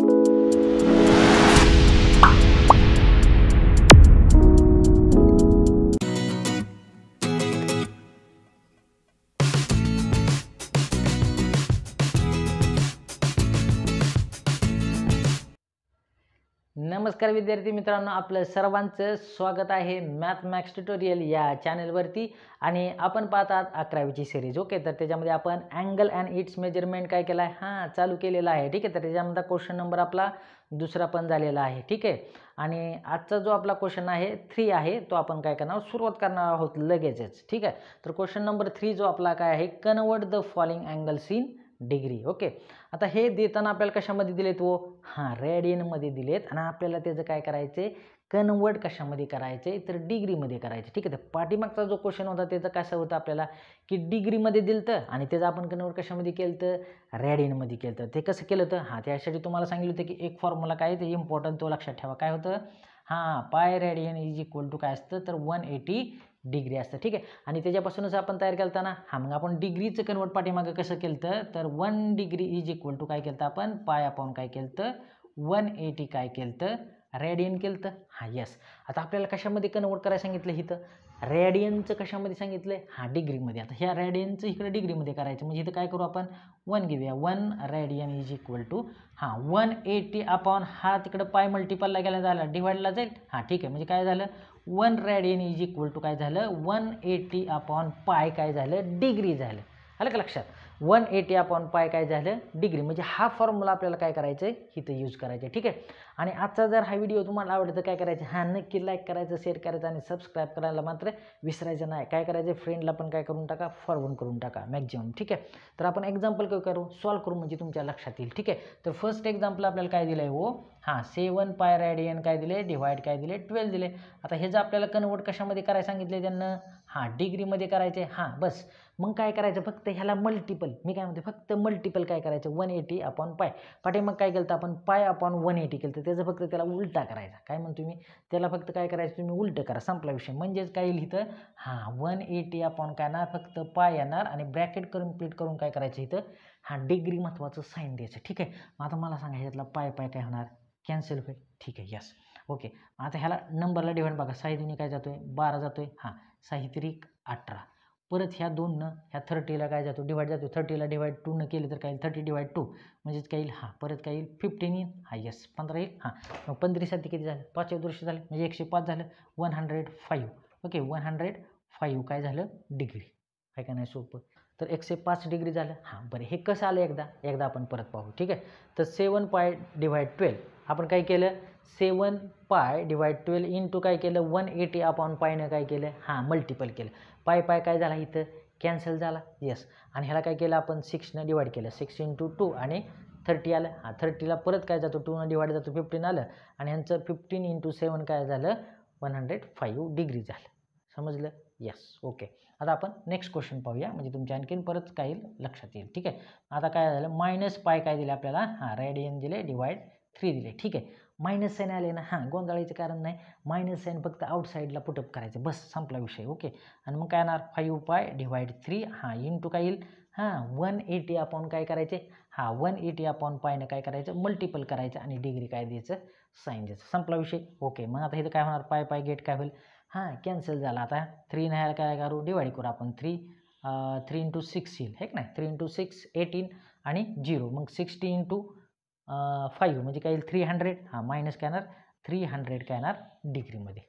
you नमस्कार विद्यार्थी मित्रांनो आपलं सर्वांचं स्वागत आहे मॅथ मॅक्स ट्युटोरियल या चॅनलवरती आणि आपण पाहतात अकरावीची सिरीज ओके तर त्याच्यामध्ये आपण अँगल अँड इट्स मेजरमेंट काय केलं आहे हां चालू केलेला आहे ठीक आहे तर त्याच्यामध्ये क्वेश्चन नंबर आपला दुसरा पण झालेला आहे ठीक आहे आणि आजचा जो आपला क्वेश्चन आहे थ्री आहे तो आपण काय करणार सुरुवात करणार आहोत लगेचच ठीक आहे तर क्वेश्चन नंबर थ्री जो आपला काय आहे convert the following angles in degree okay आता हे देताना आपल्याला कशामध्ये दिलेत वो हां रेडियनमध्ये दिलेत आणि आपल्याला त्याचं काय करायचे कन्वर्ट कशामध्ये करायचे तर डिग्रीमध्ये करायचे ठीक आहे तर पाठीमागचा जो क्वेश्चन होता त्याचं कसं होतं आपल्याला की डिग्रीमध्ये दिलं तर आणि त्याचं आपण कन्वर्ट कशामध्ये केलं तर रॅडियनमध्ये केलं तर ते कसं केलं होतं हां त्यासाठी तुम्हाला सांगितलं होतं की एक फॉर्म्युला काय ते इम्पॉर्टंट तो लक्षात ठेवा काय होतं हां pi radian is equal to काय असतं तर वन एटी डिग्री असतं ठीक आहे आणि त्याच्यापासूनच आपण तयार केलताना हा मग आपण डिग्रीचं कन्वर्ट पाठीमागं कसं केलं तर one degree is equal to काय केलं आपण पाय अपॉन काय केलं तर वन एटी काय केलं रेडियन केलं तर हां यस आता आपल्याला कशामध्ये कन्वर्ट करायला सांगितलं इथं रेडियनचं कशामध्ये सांगितलं हा हां डिग्रीमध्ये आता ह्या रेडियनचं इकडं डिग्रीमध्ये करायचं म्हणजे इथं काय करू आपण वन घेऊया one radian is equal to हा वन एटी अपॉन हा तिकडं पाय मल्टिपलला गेला झाला डिवाईडला जाईल हा ठीक आहे म्हणजे काय झालं one radian is equal to काय झालं वन एटी अपॉन पाय काय झालं डिग्री झालं आलं का लक्षात वन एटी अपॉन पाय काय झालं डिग्री म्हणजे हा फॉर्म्युला आपल्याला काय करायचं आहे इथं यूज करायचं ठीक आहे आणि आजचा जर हा व्हिडिओ तुम्हाला आवडतं काय करायचं हा नक्की लाईक करायचं शेअर करायचं आणि सबस्क्राईब करायला मात्र विसरायचं नाही काय करायचं फ्रेंडला पण काय करून टाका फॉरवर्ड करून टाका मॅक्झिमम ठीक आहे तर आपण एक्झाम्पल काय करू सॉल्व करू म्हणजे तुमच्या लक्षात येईल ठीक आहे तर फर्स्ट एक्झाम्पल आपल्याला काय दिलं आहे हो हां सेवन पाय रॅडियन काय दिले डिवाईड काय दिले ट्वेल्व दिले आता हे जर आपल्याला कन्वर्ट कशामध्ये करायला सांगितले त्यांना हां डिग्रीमध्ये करायचे हां बस मग काय करायचं फक्त ह्याला मल्टिपल मी काय म्हणते फक्त मल्टिपल काय करायचं वन एटी अपॉन पाय पाटे मग काय केलं तर आपण पाय अपॉन वन एटी केलं तर त्याचं फक्त त्याला उलटा करायचा काय म्हणतो मी त्याला फक्त काय करायचं तुम्ही उलटं करा संपला विषय म्हणजेच काय लिहितं इथं हां वन एटी अपॉन काय येणार फक्त पाय येणार आणि ब्रॅकेट कम्प्लीट करून काय करायचं इथं हां डिग्री महत्त्वाचं साईन द्यायचं ठीक आहे मग आता मला सांगा यातला पाय पाय काय होणार कॅन्सल होईल ठीक आहे यस ओके आता ह्याला नंबरला डिव्हाइड बघा साईदने काय जातो आहे बारा जातो आहे हां साहित्रिक अठरा परत ह्या दोननं ह्या थर्टीला काय जातो डिवाईड जातो थर्टीला डिवाईड टू न केलं तर काय थर्टी डिवाईड टू म्हणजेच काय येईल हां परत काय येईल फिफ्टीन येईल हा येस पंधरा येईल हां मग पंधरीसाठी किती झालं पाचव्या दृश्य झालं म्हणजे एकशे पाच झालं one hundred five okay one hundred five काय झालं डिग्री काय का नाही सोपं तर एकशे पाच डिग्री झालं हां बरं हे कसं आलं एकदा एकदा आपण परत पाहू ठीक आहे तर सेवन पॉईंट डिवाईड ट्वेल्व आपण काय केलं seven pi divide twelve to काय केलं वन एटी अपॉन पायनं काय केलं हां मल्टिपल केलं पाय पाय काय झाला इथं कॅन्सल झाला येस आणि ह्याला काय केलं आपण सिक्सनं डिवाईड केलं सिक्स इंटू टू आणि थर्टी आलं हां थर्टीला परत काय जातो टूनं डिवाईड जातो फिफ्टीन आलं आणि ह्यांचं फिफ्टीन इंटू सेवन काय झालं वन हंड्रेड फाईव्ह डिग्री झालं समजलं येस ओके आता आपण नेक्स्ट क्वेश्चन पाहूया म्हणजे तुमच्या आणखीन परत काही लक्षात येईल ठीक आहे आता काय झालं मायनस पाय काय दिले आपल्याला हां रेडियन दिले डिवाईड थ्री दिले ठीक आहे मायनस साईन आले ना हां गोंधळायचं कारण नाही मायनस साईन फक्त आउटसाईडला पुटअप करायचं बस संपला विषय ओके आणि मग काय येणार फाईव्ह पाय डिवाईड थ्री हां इंटू काय येईल हां वन एटी अपॉन काय करायचे हां वन एटी अपॉन पायनं काय करायचं मल्टिपल करायचं आणि डिग्री काय द्यायचं साईन द्यायचं संपला विषय ओके मग आता इथं काय होणार पाय पाय गेट काय होईल हां कॅन्सल झाला आता थ्री नाही काय करू डिवाईड करू आपण थ्री थ्री इंटू सिक्स येईल हे नाही थ्री इंटू सिक्स एटीन आणि झिरो मग सिक्स्टी इंटू फाईव्ह म्हणजे काय थ्री हंड्रेड हां मायनस काय येणार थ्री हंड्रेड काय येणार डिग्रीमध्ये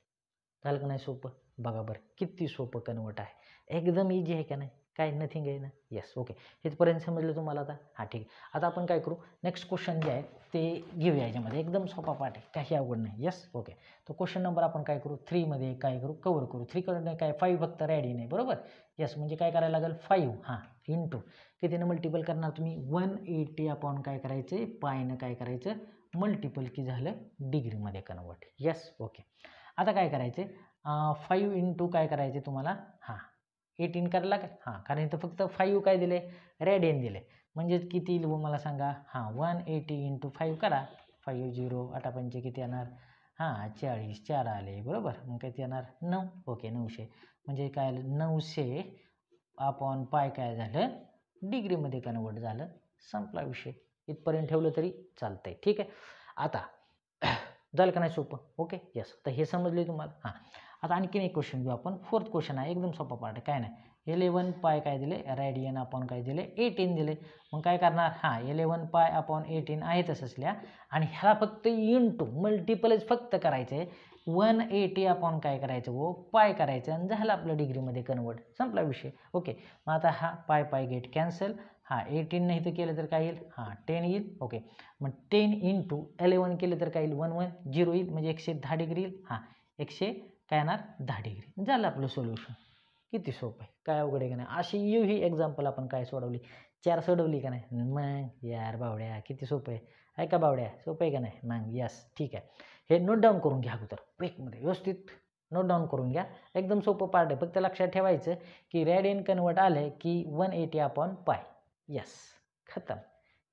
झालं का नाही सोपं बघा बरं किती सोपं कन्वर्ट आहे एकदम इजी आहे का नाही काय नथिंग आहे ना येस ओके इथपर्यंत समजलं तुम्हाला आता हां ठीक आहे आता आपण काय करू नेक्स्ट क्वेश्चन जे आहे ते घेऊया याच्यामध्ये एकदम सोपा पाठ आहे काही आवड नाही येस ओके तो क्वेश्चन नंबर आपण काय करू थ्रीमध्ये काय करू कवर करू थ्री नाही काय फाईव्ह फक्त रॅडी नाही बरोबर येस म्हणजे काय करायला लागेल फाईव्ह हां इंटू कितीनं मल्टिपल करणार तुम्ही वन एटी अपॉन काय करायचं पायनं काय करायचं मल्टिपल की झालं डिग्रीमध्ये कन्वर्ट येस ओके आता काय करायचे फाईव्ह इंटू काय करायचे तुम्हाला हां एटीन करायला का हां कारण इथं फक्त फाईव्ह काय दिले रेड एन दिले म्हणजेच किती येईल व मला सांगा हां वन एटी इंटू फाईव्ह करा फाईव्ह झिरो आठापंचे किती येणार हां चाळीस चार आले बरोबर मग किती येणार नऊ ओके नऊशे म्हणजे काय आलं नऊशे आपण पाय काय झालं डिग्रीमध्ये कन्वर्ट झालं संपला विषय इथपर्यंत ठेवलं तरी चालतंय ठीक आहे आता झालं का नाही सोपं ओके यस तर हे समजले तुम्हाला हां आता आणखीन एक क्वेश्चन घेऊ आपण फोर्थ क्वेश्चन आहे एकदम सोपा पार्ट काय नाही इलेवन पाय काय दिले रायडियन आपण काय दिले एटीन दिले मग काय करणार हां इलेवन पाय अपॉन एटीन आहे तसं असल्या आणि ह्याला फक्त इन टू मल्टिपलच फक्त करायचं आहे वन एटी अपॉन काय करायचं व हो? पाय करायचं आणि झालं आपलं डिग्रीमध्ये कन्वर्ट संपला विषय ओके मग आता हा पाय पाय गेट कॅन्सल हां एटीन नाही तर केलं तर काय येईल हां टेन येईल ओके मग टेन इन टू एलेवन केलं तर काय येईल वन वन झिरो येईल म्हणजे एकशे दहा डिग्री येईल हां एकशे काय येणार दहा डिग्री झालं आपलं सोल्युशन किती सोपं आहे काय अवघड आहे का नाही अशी यू ही एक्झाम्पल आपण काय सोडवली चार सोडवली का नाही मग यार बावड्या किती सोपं आहे ऐका बावड्या सोपं आहे का नाही मग यस ठीक आहे हे नोट डाऊन करून घ्या अगोदर वेकमध्ये व्यवस्थित नोट डाऊन करून घ्या एकदम सोपं पार्ट आहे फक्त लक्षात ठेवायचं की रॅड इन कन्वर्ट आलं की one eighty upon pi yes खतम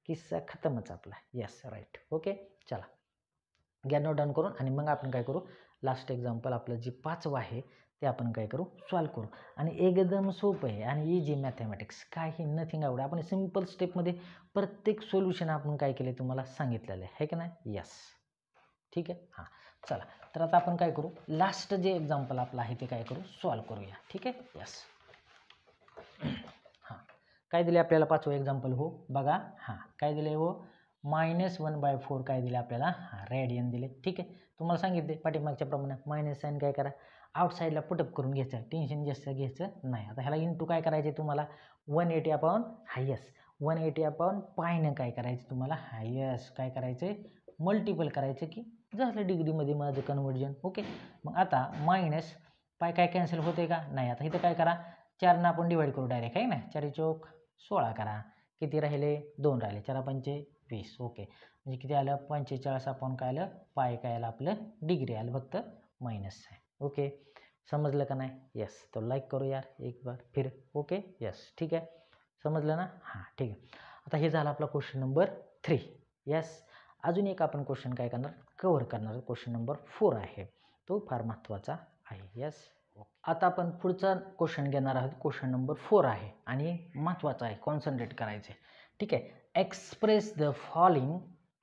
किस्सा खतमच आपला यस राईट ओके चला घ्या नोट डाऊन करून आणि मग आपण काय करू लास्ट एक्झाम्पल आपलं जे पाचवं आहे ते आपण काय करू सॉल्व करू आणि एकदम सोपं आहे आणि इजी मॅथमॅटिक्स काही नथिंग आवड आपण सिम्पल स्टेपमध्ये प्रत्येक सोल्युशन आपण काय केले तुम्हाला सांगितलेलं आहे का नाही यस ठीक आहे हां चला तर आता आपण काय करू लास्ट जे एक्झाम्पल आपलं आहे ते काय करू सॉल्व करूया ठीक आहे यस हां काय दिले आपल्याला पाचवं एक्झाम्पल हो बघा हां काय दिले हो मायनस वन बाय फोर काय दिले आपल्याला हां रेडियन दिले ठीक आहे तुम्हाला सांगितले पाठीमागच्या प्रमाणे मायनस साईन काय करा आउटसाईडला पुटअप करून घ्यायचं टेन्शन जास्त घ्यायचं नाही आता ह्याला इंटू काय करायचे तुम्हाला वन एटी अपॉन हायस वन एटी अपाऊन पायनं काय करायचं तुम्हाला हायस काय करायचं आहे मल्टिपल करायचं की झालं डिग्रीमध्ये माझं कन्वर्जन ओके मग आता मायनस पाय काय कॅन्सल होते का नाही आता इथं काय करा चारनं आपण डिवाईड करू डायरेक्ट आहे ना चारी चौक सोळा करा किती राहिले दोन राहिले चारा पंचे वीस ओके म्हणजे किती आलं पंचेचाळीस आपण काय आलं पाय काय आलं आपलं डिग्री आलं फक्त मायनस आहे ओके समजलं का नाही येस तो लाईक करू यार एक बार फिर ओके येस ठीक आहे समजलं ना हां ठीक आहे आता हे झालं आपला क्वेश्चन नंबर थ्री येस अजून एक आपण क्वेश्चन काय करणार कवर करणार क्वेश्चन नंबर फोर आहे तो फार महत्त्वाचा आहे येस आता आपण पुढचा क्वेश्चन घेणार आहोत क्वेश्चन नंबर फोर आहे आणि महत्त्वाचा आहे कॉन्सन्ट्रेट करायचं आहे ठीक आहे एक्सप्रेस द फॉलिंग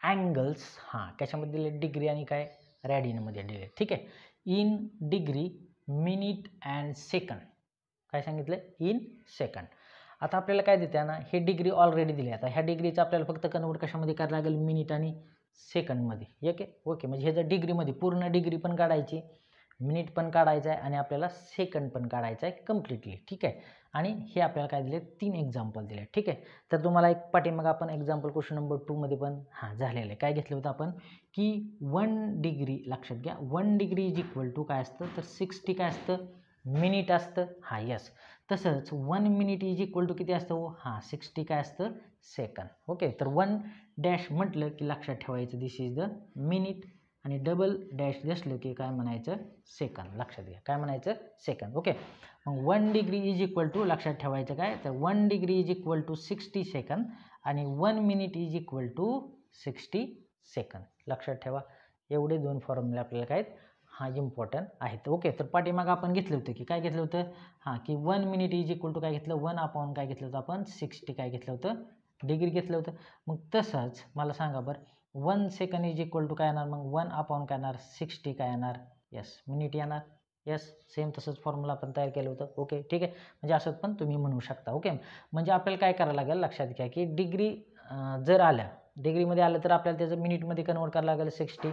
अँगल्स हां कशामध्ये दिले डिग्री आणि काय रॅडियनमध्ये दिले ठीक आहे in degree minute and second काय सांगितलं इन सेकंड आता आपल्याला काय देते ना हे डिग्री ऑलरेडी दिली आता ह्या डिग्रीचं आपल्याला फक्त कन्वर्ट कशामध्ये करायला लागेल मिनिट आणि सेकंडमध्ये ओके ओके म्हणजे जर डिग्रीमध्ये पूर्ण डिग्री पण काढायची मिनिट पण काढायचं आहे आणि आपल्याला सेकंड पण काढायचं आहे कम्प्लिटली ठीक आहे आणि हे आपल्याला काय दिले तीन एक्झाम्पल दिले ठीक आहे तर तुम्हाला एक पाठीमाग आपण एक्झाम्पल क्वेश्चन नंबर टूमध्ये पण हां झालेलं आहे काय घेतलं होतं आपण की वन डिग्री लक्षात घ्या one degree is equal to काय असतं तर सिक्स्टी काय असतं मिनिट असतं हां यस तसंच one minute is equal to किती असतं हो हां सिक्स्टी काय असतं सेकंड ओके तर वन डॅश म्हटलं की लक्षात ठेवायचं दिस इज द मिनिट आणि डबल डॅश दिसलं की काय म्हणायचं सेकंद लक्षात घ्या काय म्हणायचं सेकंद ओके मग one degree is equal to लक्षात ठेवायचं काय तर one degree is equal to sixty second आणि one minute is equal to sixty second लक्षात ठेवा एवढे दोन फॉर्म्युले आपल्याला काय हा इम्पॉर्टंट आहेत ओके तर पाठीमाग आपण घेतलं होतं की काय घेतलं होतं हां की one minute is equal to काय घेतलं वन अपॉन काय घेतलं होतं आपण सिक्स्टी काय घेतलं होतं डिग्री घेतलं होतं मग तसंच मला सांगा बरं one second is equal to काय येणार मग वन अपॉन काय येणार सिक्स्टी काय येणार येस मिनिट येणार येस सेम तसंच फॉर्म्युला आपण तयार केलं होतं ओके ठीक आहे म्हणजे असं पण तुम्ही म्हणू शकता ओके म्हणजे आपल्याला काय करावं लागेल लक्षात घ्या की डिग्री जर आल्या डिग्रीमध्ये आलं तर आपल्याला त्याचं मिनिटमध्ये कन्वर्ट करावं लागेल सिक्स्टी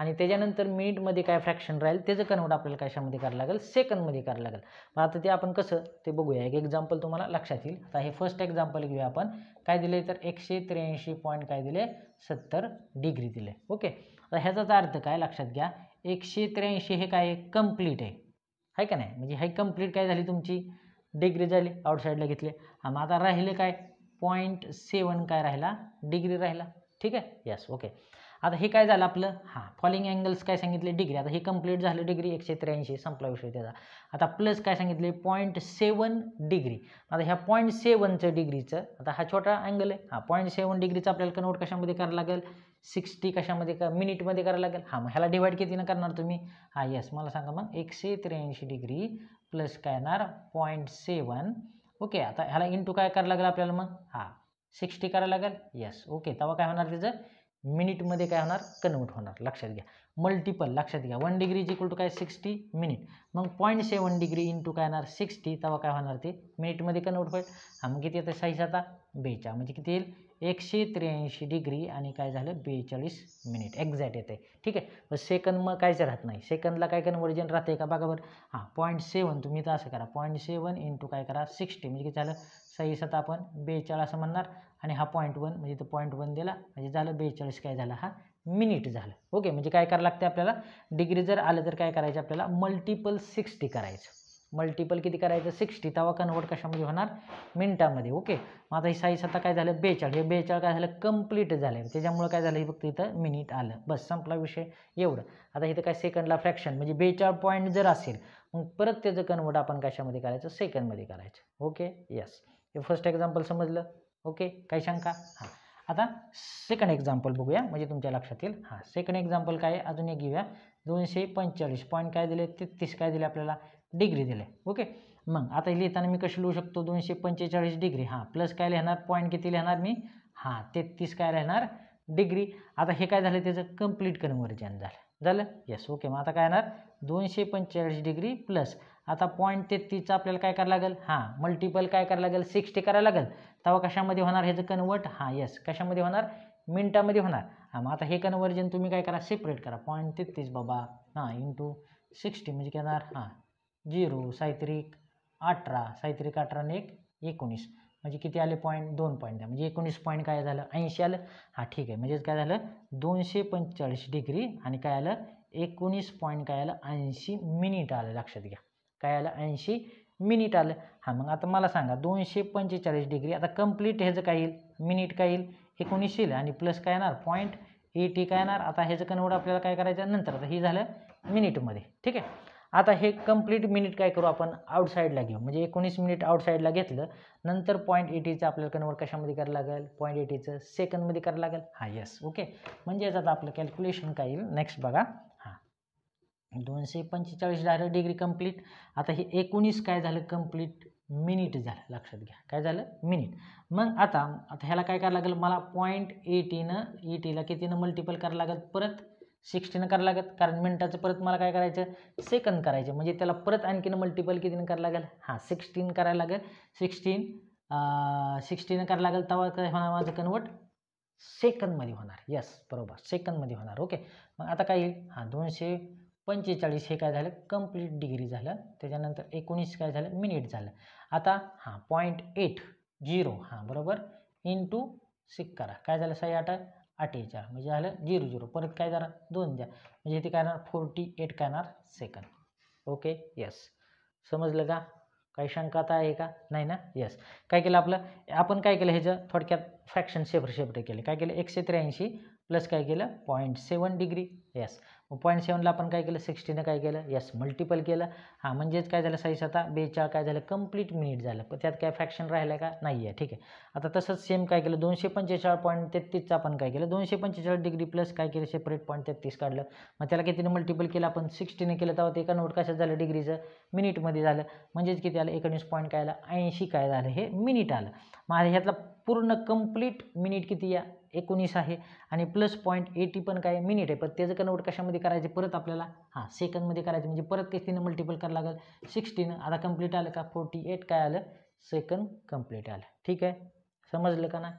आणि त्याच्यानंतर मिनिटमध्ये काय फ्रॅक्शन राहील त्याचं कन्वर्ट आपल्याला कशामध्ये करावं लागेल सेकंदमध्ये करायला लागेल मग आता ते आपण कसं ते बघूया एक एक्झाम्पल तुम्हाला लक्षात येईल आता हे फर्स्ट एक्झाम्पल घेऊया आपण काय दिले तर एकशे त्र्याऐंशी पॉईंट काय दिले सत्तर डिग्री दिले ओके आता ह्याचाच अर्थ काय लक्षात घ्या एकशे त्र्याऐंशी हे काय कंप्लीट आहे आहे का नाही म्हणजे हे कंप्लीट काय झाली तुमची डिग्री झाली आउटसाईडला घेतले मग आता राहिले काय पॉईंट सेवन काय राहिला डिग्री राहिला ठीक आहे यस ओके आता हे काय झालं आपलं हां फॉलिंग अँगल्स काय सांगितले डिग्री आता हे कंप्लीट झालं डिग्री एकशे त्र्याऐंशी संपला विषय त्याचा आता प्लस काय सांगितले पॉईंट सेवन डिग्री आता ह्या पॉईंट सेवनचं डिग्रीचं आता हा छोटा अँगल आहे हा पॉईंट सेवन डिग्रीचं आपल्याला कन्वर्ट कशामध्ये करावं लागेल सिक्स्टी कशामध्ये का मिनिटमध्ये करावं लागेल हां मग ह्याला डिवाईड कितीनं करणार तुम्ही हां येस मला सांगा मग एकशे त्र्याऐंशी डिग्री प्लस काय येणार पॉईंट सेवन ओके आता ह्याला इंटू काय करावं लागेल आपल्याला मग हां सिक्स्टी करावं लागेल येस ओके तेव्हा काय होणार त्याचं मिनिटमध्ये काय होणार कन्वर्ट होणार लक्षात घ्या मल्टिपल लक्षात घ्या वन डिग्री इक्वल टू काय सिक्स्टी मिनिट मग पॉईंट सेवन डिग्री इंटू काय होणार सिक्स्टी तेव्हा काय होणार ते मिनिटमध्ये कन्वर्ट होईल हा मग किती येतं साईज आता बेचाळ म्हणजे किती येईल एकशे त्र्याऐंशी डिग्री आणि काय झालं बेचाळीस मिनिट एक्झॅक्ट येते ठीक आहे पण सेकंद मग कायच राहत नाही सेकंदला काय कन्वर्जन राहते का बघा बरं हां पॉईंट सेवन तुम्ही तर असं करा पॉईंट सेवन इंटू काय करा सिक्स्टी म्हणजे किती झालं सही सत आपण बेचाळ असं म्हणणार आणि हा पॉईंट वन म्हणजे इथं पॉईंट वन दिला म्हणजे झालं बेचाळीस काय झालं हा मिनिट झालं ओके म्हणजे काय करायला लागते आपल्याला डिग्री जर आलं तर काय करायचं आपल्याला मल्टिपल सिक्स्टी करायचं मल्टिपल किती करायचं सिक्स्टी तवा कन्वर्ट कशामध्ये होणार मिनिटामध्ये ओके मग आता ही साईज आता काय झालं बेचाळ हे बेचाळ काय झालं कंप्लीट झालं त्याच्यामुळं काय झालं हे फक्त इथं मिनिट आलं बस संपला विषय एवढं आता इथं काय सेकंडला फ्रॅक्शन म्हणजे बेचाळ पॉईंट जर असेल मग परत त्याचं कन्वर्ट आपण कशामध्ये करायचं सेकंडमध्ये करायचं ओके यस हे फर्स्ट एक्झाम्पल समजलं ओके काही शंका हां आता सेकंड एक्झाम्पल बघूया म्हणजे तुमच्या लक्षात येईल हां सेकंड एक्झाम्पल काय आहे अजून एक घेऊया दोनशे पंचेचाळीस पॉईंट काय दिले तेहतीस काय दिले आपल्याला डिग्री दिले ओके मग आता लिहिताना मी कशी लिहू शकतो दोनशे पंचेचाळीस डिग्री हां प्लस काय लिहिणार पॉईंट किती लिहिणार मी हां तेहतीस काय लिहिणार डिग्री आता हे काय झालं त्याचं कम्प्लीट कन्व्हर्जन झालं झालं येस ओके मग आता काय येणार दोनशे पंचेचाळीस डिग्री प्लस आता पॉईंट तेहतीसचं आपल्याला काय करावं लागेल हां मल्टिपल काय करावं लागेल सिक्स्टी करायला लागेल तेव्हा कशामध्ये होणार ह्याचं कन्वर्ट हां येस कशामध्ये होणार मिनटामध्ये होणार हां मग आता हे कन्वर्जन तुम्ही काय करा सेपरेट करा पॉईंट तेहतीस बाबा हां इंटू सिक्स्टी म्हणजे काय येणार हां झिरो सायत्रिक अठरा सायत्रिक अठरा आणि एक एकोणीस म्हणजे किती आले पॉईंट दोन पॉईंट द्या म्हणजे एकोणीस पॉईंट काय झालं ऐंशी आलं हां ठीक आहे म्हणजेच काय झालं दोनशे पंचेचाळीस डिग्री आणि काय आलं एकोणीस पॉईंट काय आलं ऐंशी मिनिट आलं लक्षात घ्या काय आलं ऐंशी मिनिट आलं हां मग आता मला सांगा दोनशे पंचेचाळीस डिग्री आता कंप्लीट ह्याचं काय येईल मिनिट काय येईल एकोणीस येईल आणि प्लस काय येणार पॉईंट एटी काय येणार आता ह्याचं कन्वर्ट आपल्याला काय करायचं नंतर आता हे झालं मिनिटमध्ये ठीक आहे आता हे कंप्लीट मिनिट काय करू आपण आउटसाईडला घेऊ म्हणजे एकोणीस मिनिट आउटसाईडला घेतलं नंतर पॉईंट एटीचं आपल्याला कन्वर्ट कशामध्ये करायला लागेल पॉईंट एटीचं सेकंडमध्ये करायला लागेल हा येस ओके म्हणजे आता आपलं कॅल्क्युलेशन काय येईल नेक्स्ट बघा हां दोनशे पंचेचाळीस डायरेक्ट डिग्री कंप्लीट आता हे एकोणीस काय झालं कंप्लीट मिनिट झालं लक्षात घ्या काय झालं मिनिट मग आता आता ह्याला काय करायला लागेल मला पॉईंट एटीनं एटीला कितीनं मल्टिपल करायला लागेल परत सिक्स्टीनं करावं लागत कारण मिनटाचं परत मला काय करायचं सेकंद करायचं म्हणजे त्याला परत आणखीन मल्टिपल कितीनं करावं लागेल हां सिक्स्टीन करायला लागेल सिक्स्टीन सिक्स्टीनं करावं लागेल तेव्हा काय होणार माझं कन्वर्ट सेकंदमध्ये होणार यस बरोबर सेकंदमध्ये होणार ओके मग आता काय येईल हां दोनशे पंचेचाळीस हे काय झालं कंप्लीट डिग्री झालं त्याच्यानंतर एकोणीस काय झालं मिनिट झालं आता हां पॉईंट एट झिरो हां बरोबर इन टू सिक करा काय झालं सही आठ अठ्ठेचाळ म्हणजे झालं झिरो झिरो परत काय जाणार दोन द्या म्हणजे इथे काय राहणार फोर्टी एट काय येणार सेकंद ओके यस समजलं का काही शंका आता आहे का नाही ना येस काय केलं आपलं आपण काय केलं ह्याचं थोडक्यात फ्रॅक्शन सेपरेट सेपरेट केले काय केलं एकशे त्र्याऐंशी प्लस काय केलं पॉईंट सेवन डिग्री यस मग पॉईंट सेवनला आपण काय केलं सिक्स्टीनं काय केलं यस मल्टिपल केलं हां म्हणजेच काय झालं साईज आता बेचाळ काय झालं कंप्लीट मिनिट झालं पण त्यात काय फॅक्शन राहिलं का नाही आहे ठीक आहे आता तसंच सेम काय केलं दोनशे पंचेचाळीस पॉईंट तेहत्तीसचं आपण काय केलं दोनशे पंचेचाळीस डिग्री प्लस काय केलं सेपरेट पॉईंट तेहत्तीस काढलं मग त्याला कितीने मल्टिपल केलं आपण सिक्स्टीने केलं तर ते एका नोट कशात झालं डिग्रीचं मिनिटमध्ये झालं म्हणजेच किती आलं एकोणीस पॉईंट काय आलं ऐंशी काय झालं हे मिनिट आलं मग ह्यातला पूर्ण कंप्लीट मिनिट किती या एकोणीस आहे आणि प्लस पॉईंट एटी पण काय मिनिट आहे पण त्याचं कन्वर्ट कशामध्ये करायचे परत आपल्याला हां सेकंदमध्ये करायचे म्हणजे परत कितीनं मल्टिपल करायला लागेल सिक्स्टीन आता कंप्लीट आलं का फोर्टी एट काय आलं सेकंद कंप्लीट आलं ठीक आहे समजलं का ना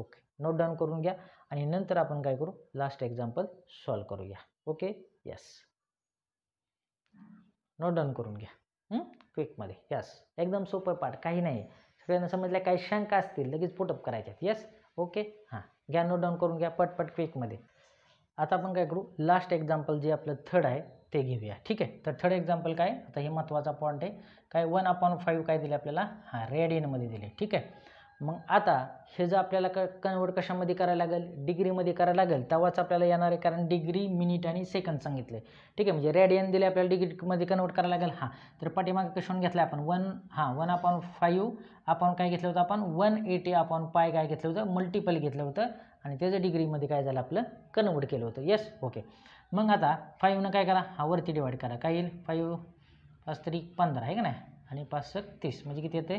ओके नोट डाऊन करून घ्या आणि नंतर आपण काय करू लास्ट एक्झाम्पल सॉल्व करूया ओके यस नोट डाऊन करून घ्या क्विकमध्ये यस एकदम सोपं पार्ट काही नाही सगळ्यांना समजल्या काही शंका असतील लगेच पोटअप करायच्यात यस ओके हां घ्या नोट डाऊन करून घ्या पटपट क्विकमध्ये आता आपण काय करू लास्ट एक्झाम्पल जे आपलं थर्ड आहे ते घेऊया ठीक आहे तर थर्ड एक्झाम्पल काय आता हे महत्त्वाचा पॉईंट आहे काय वन अपॉन फाईव्ह काय दिले आपल्याला हां रेड इनमध्ये दिले ठीक आहे मग आता हे जर आपल्याला क कन्वर्ट कशामध्ये करायला लागेल डिग्रीमध्ये करायला लागेल तेव्हाच आपल्याला येणार आहे कारण डिग्री मिनिट आणि सेकंड सांगितले ठीक आहे म्हणजे रेडियन दिले आपल्याला डिग्रीमध्ये कन्वर्ट करायला लागेल हां तर पाठीमागे कशावून घेतला आपण वन हां वन अपॉन फाईव्ह आपण काय घेतलं होतं आपण वन एटी अपॉन पाय काय घेतलं होतं मल्टिपल घेतलं होतं आणि त्याचं डिग्रीमध्ये काय झालं आपलं कन्वर्ट केलं होतं येस ओके मग आता फाईव्हनं काय करा हा वरती डिवाईड करा काय येईल फाईव्ह पाच तरी पंधरा आहे का नाही आणि पाच सक तीस म्हणजे किती येते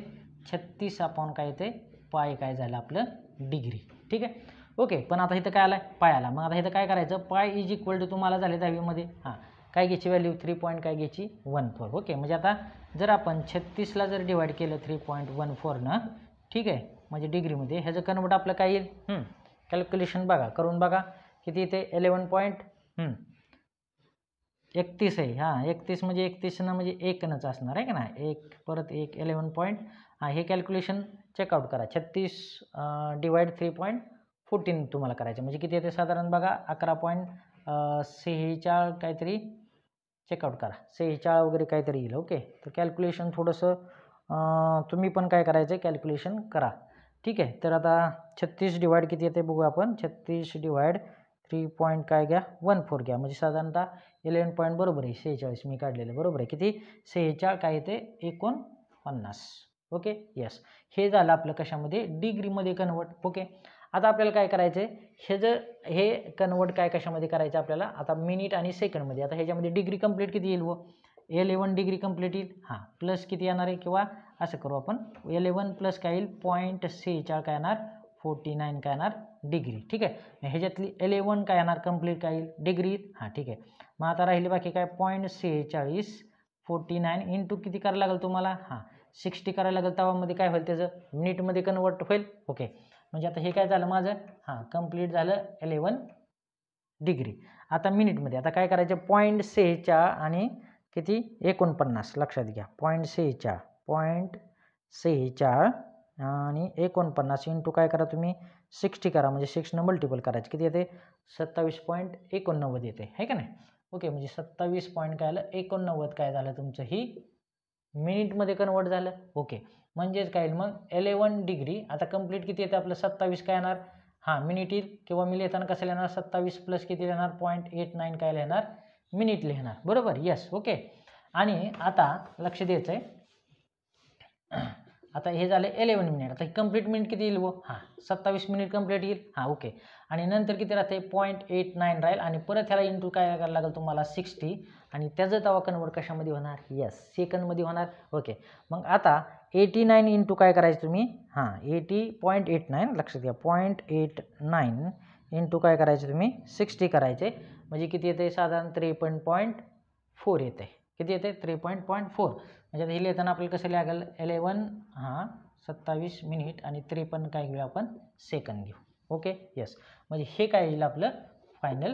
छत्तीस अपॉन काय इथे पाय काय झालं आपलं डिग्री ठीक आहे ओके पण आता इथं काय आलं आहे पाय आला मग आता इथं काय करायचं पाय इज इक्वल टू तुम्हाला झाले दहावीमध्ये हां काय घ्यायची व्हॅल्यू थ्री पॉईंट काय घ्यायची वन फोर ओके म्हणजे आता जर आपण छत्तीसला जर डिवाईड केलं थ्री पॉईंट वन फोरनं ठीक आहे म्हणजे डिग्रीमध्ये ह्याचं कन्वर्ट आपलं काय येईल कॅल्क्युलेशन बघा करून बघा किती इथे एलेवन पॉईंट एकतीस आहे हां एकतीस म्हणजे एकतीसनं म्हणजे एकनंच असणार आहे का ना एक परत एक एलेवन पॉईंट हां हे कॅल्क्युलेशन चेकआउट करा छत्तीस डिवाइड थ्री पॉईंट फोर्टीन तुम्हाला करायचं म्हणजे किती येते साधारण बघा अकरा पॉईंट सेहेचाळ काहीतरी चेकआउट करा सेहेचाळ वगैरे काहीतरी येईल ओके तर कॅल्क्युलेशन थोडंसं तुम्ही पण काय करायचं आहे कॅल्क्युलेशन करा ठीक आहे तर आता छत्तीस डिवाइड किती येते बघू आपण छत्तीस डिवाइड थ्री पॉईंट काय घ्या वन फोर घ्या म्हणजे साधारणतः इलेवन पॉईंट बरोबर आहे सेहेचाळीस मी काढलेलं बरोबर आहे किती सेहेचाळ काय येते एकोणपन्नास ओके यस हे झालं आपलं कशामध्ये डिग्रीमध्ये कन्वर्ट ओके आता आपल्याला काय करायचं आहे हे जर हे कन्वर्ट काय कशामध्ये करायचं आपल्याला आता मिनिट आणि सेकंडमध्ये आता ह्याच्यामध्ये डिग्री कंप्लीट किती येईल व एलेवन डिग्री कंप्लीट येईल हां प्लस किती येणार आहे किंवा असं करू आपण एलेवन प्लस काय येईल पॉईंट सेहेचाळ काय येणार फोर्टी नाईन काय येणार डिग्री ठीक आहे ह्याच्यातली एलेवन काय येणार कंप्लीट काय येईल डिग्री हां ठीक आहे मग आता राहिली बाकी काय पॉईंट सेहेचाळीस फोर्टी नाईन टू किती करायला लागेल तुम्हाला हां सिक्स्टी करायला लागेल तवामध्ये काय होईल त्याचं मिनिटमध्ये कन्वर्ट होईल ओके म्हणजे आता हे काय झालं माझं हां कम्प्लीट झालं एलेवन डिग्री आता मिनिटमध्ये आता काय करायचं पॉईंट सेच्या आणि किती एकोणपन्नास लक्षात घ्या पॉईंट सेच्या पॉईंट सेच्या आणि एकोणपन्नास इंटू काय करा तुम्ही सिक्स्टी करा म्हणजे सिक्सनं मल्टिपल करायचे किती येते सत्तावीस पॉईंट एकोणनव्वद येते आहे का नाही ओके म्हणजे सत्तावीस पॉईंट काय आलं एकोणनव्वद काय झालं तुमचं ही मिनिटमध्ये कन्वर्ट झालं ओके म्हणजेच काय मग एलेवन डिग्री आता कंप्लीट किती येतं आपलं सत्तावीस काय येणार हां मिनिट येईल किंवा मी लिहिताना कसं लिहिणार सत्तावीस प्लस किती लिहिणार पॉईंट एट नाईन काय लिहिणार मिनिट लिहिणार बरोबर येस ओके आणि आता लक्ष द्यायचं आहे आता हे झाले एलेवन मिनिट आता कम्प्लीट मिनिट किती येईल व हां सत्तावीस मिनिट कंप्लीट येईल हां ओके आणि नंतर किती राहते पॉईंट एट नाईन राहील आणि परत ह्याला इंटू काय करायला लागेल तुम्हाला सिक्स्टी आणि त्याचं तवा कन्वर्ट कशामध्ये होणार येस सेकंदमध्ये होणार ओके मग आता एटी नाईन इंटू काय करायचं तुम्ही हां एटी पॉईंट एट नाईन लक्षात घ्या पॉईंट एट नाईन इंटू काय करायचे तुम्ही सिक्स्टी करायचे म्हणजे किती येते साधारण त्रेपन्न पॉईंट फोर येते किती येते थ्री पॉईंट पॉईंट फोर म्हणजे हे लिहिताना आपल्याला कसं लागेल एलेवन हां सत्तावीस मिनिट आणि त्रेपन्न काय घेऊ आपण सेकंद घेऊ ओके येस म्हणजे हे काय येईल आपलं फायनल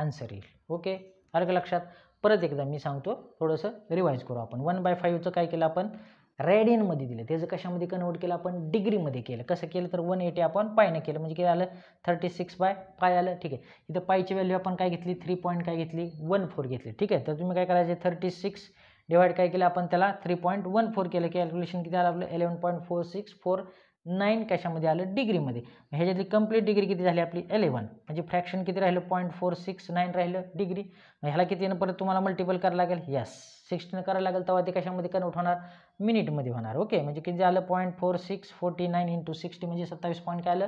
आन्सर येईल ओके अर्घ लक्षात परत एकदा मी सांगतो थोडंसं रिवाईज करू आपण वन बाय फाईव्हचं काय केलं आपण रेडियनमध्ये दिलं त्याचं कशामध्ये कन्वर्ट केलं आपण डिग्रीमध्ये केलं कसं केलं तर वन एटी आपण पायनं केलं म्हणजे काय आलं थर्टी सिक्स बाय पाय आलं ठीक आहे इथं पायची व्हॅल्यू आपण काय घेतली थ्री पॉईंट काय घेतली वन फोर घेतली ठीक आहे तर तुम्ही काय करायचे थर्टी सिक्स डिवाइड काय केलं आपण त्याला थ्री पॉईंट वन फोर केलं कॅल्क्युलेशन किती आलं आपलं eleven point four six four nine कशामध्ये आलं डिग्रीमध्ये ह्याच्यातली कंप्लीट डिग्री किती झाली आपली इलेवन म्हणजे फ्रॅक्शन किती राहिलं पॉईंट फोर सिक्स नाईन राहिलं डिग्री मग ह्याला किती येणं परत तुम्हाला मल्टिपल करायला लागेल यस सिक्स्टीनं करायला लागेल तेव्हा ते कशामध्ये कन्वर्ट होणार मिनिटमध्ये होणार ओके म्हणजे किती झालं point four six forty nine into sixty म्हणजे सत्तावीस पॉईंट काय आलं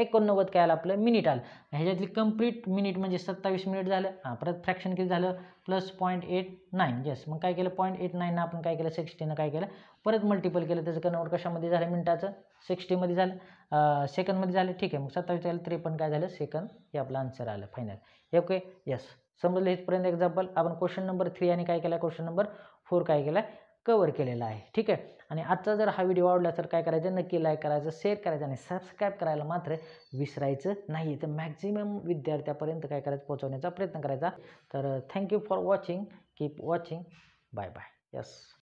एकोणनव्वद काय आलं आपलं मिनिट आलं ह्याच्यातली कंप्लीट मिनिट म्हणजे सत्तावीस मिनिट झालं हां परत फ्रॅक्शन किती झालं plus point eight nine yes मग काय केलं पॉईंट एट नाईन आपण काय केलं सिक्स्टीनं काय केलं परत मल्टिपल केलं त्याचं कन्वर्ट कशामध्ये झालं मिनिटाचं सिक्स्टीमध्ये झालं सेकंदमध्ये झालं ठीक आहे मग सत्तावीस झालं त्रेपन्न काय झालं सेकंद हे आपलं आन्सर आलं फायनल ओके येस समजलं इथपर्यंत एक्झाम्पल आपण क्वेश्चन नंबर थ्री आणि काय केला क्वेश्चन नंबर फोर काय केला कवर केलेला आहे ठीक आहे आणि आजचा जर हा व्हिडिओ आवडला तर काय करायचं नक्की लाईक करायचं शेअर करायचं आणि सबस्क्राईब करायला मात्र विसरायचं नाही तर मॅक्झिमम विद्यार्थ्यापर्यंत काय करायचं पोहोचवण्याचा प्रयत्न करायचा तर thank you for watching keep watching bye bye yes